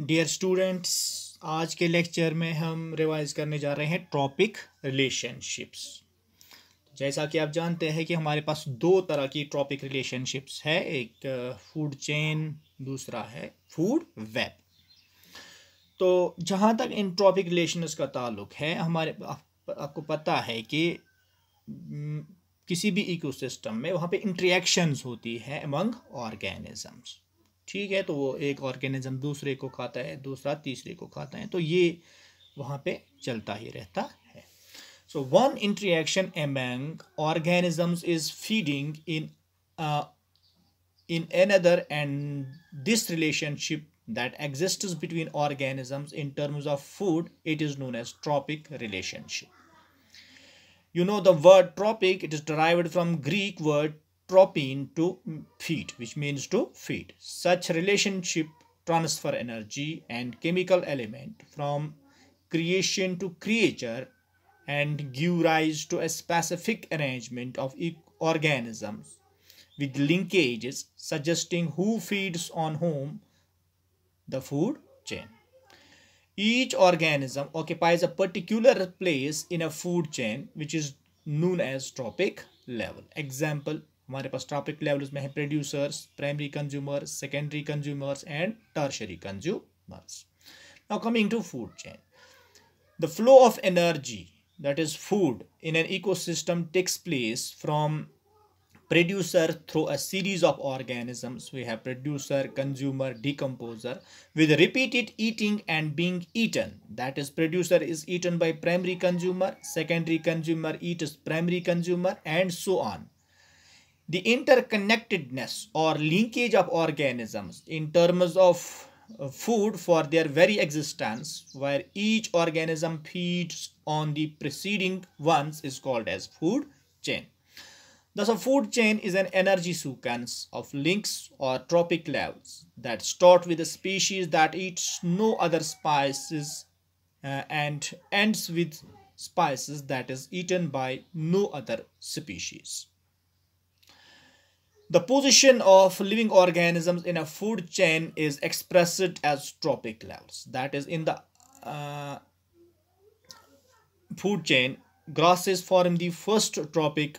Dear students आज के lecture में हम रिवाइज करने जा रहे हैं टॉपिक रिलेशनशिप्स जैसा कि आप जानते हैं कि हमारे पास दो तरह की टॉपिक रिलेशनशिप्स है एक फूड चेन दूसरा है फूड वेब तो जहाँ तक इन टॉपिक रिलेशनस का ताल्लुक है हमारे आप, आपको पता है कि किसी भी इकोसिस्टम में वहाँ पे इंट्रिएक्शंस होती है अमंग ऑर्गेनिजम्स ठीक है तो वो एक ऑर्गेनिज्म दूसरे को खाता है दूसरा तीसरे को खाता है तो ये वहाँ पे चलता ही रहता है so one interaction among organism is feeding in in another and this relationship that exist between organisms in terms of food it is known as trophic relationship You know the word tropic. It is derived from Greek word propene to feed which means to feed such relationship transfer energy and chemical element from creation to creature and give rise to a specific arrangement of organisms with linkages suggesting who feeds on whom the food chain each organism occupies a particular place in a food chain which is known as tropic level example हमारे पास topic level में है producers primary consumers secondary consumers and tertiary consumers now coming to food chain the flow of energy that is food in an ecosystem takes place from producer through a series of organisms we have producer consumer decomposer with repeated eating and being eaten that is producer is eaten by primary consumer secondary consumer eat is primary consumer and so on the interconnectedness or linkage of organisms in terms of uh, food for their very existence where each organism feeds on the preceding ones is called as food chain. Thus a food chain is an energy sequence of links or tropic levels that start with a species that eats no other spices uh, and ends with spices that is eaten by no other species. The position of living organisms in a food chain is expressed as tropic levels. That is, in the uh, food chain, grasses form the first tropic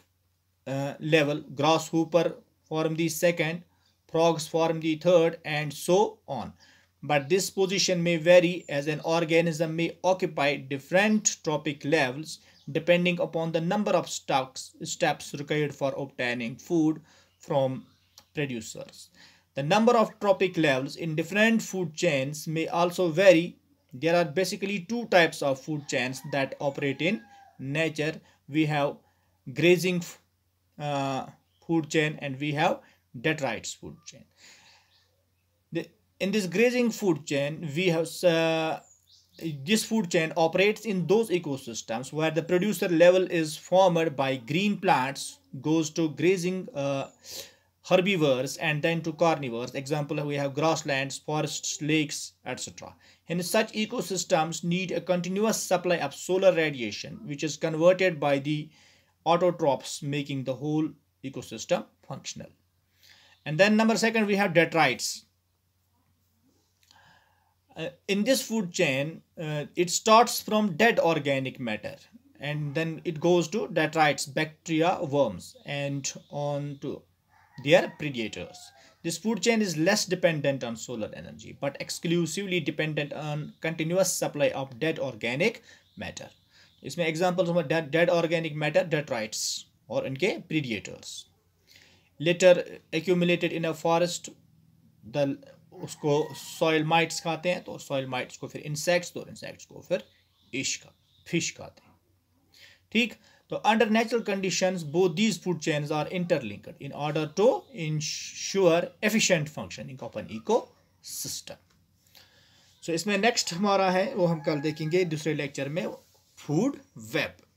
uh, level, grasshopper form the second, frogs form the third, and so on. But this position may vary as an organism may occupy different tropic levels depending upon the number of steps required for obtaining food from producers. The number of trophic levels in different food chains may also vary. There are basically two types of food chains that operate in nature. We have grazing uh, food chain and we have detritus food chain. The, in this grazing food chain, we have uh, this food chain operates in those ecosystems where the producer level is formed by green plants goes to grazing uh, herbivores and then to carnivores example we have grasslands forests lakes etc and such ecosystems need a continuous supply of solar radiation which is converted by the autotrophs making the whole ecosystem functional and then number second we have detritus uh, in this food chain uh, it starts from dead organic matter and then it goes to detritus bacteria worms and on to their predators this food chain is less dependent on solar energy but exclusively dependent on continuous supply of dead organic matter my examples of dead, dead organic matter detritus in इनके predators later accumulated in a forest the उसको soil mites खाते हैं तो soil mites को फिर insects तो insects को फिर इश का फिश खाते हैं ठीक तो under natural condition both these food chain are interlinked in order to ensure efficient function functioning of an ecosystem so इसमें नेक्स्ट हमारा है वो हम कल देखेंगे दूसरे लेक्चर में फूड वेब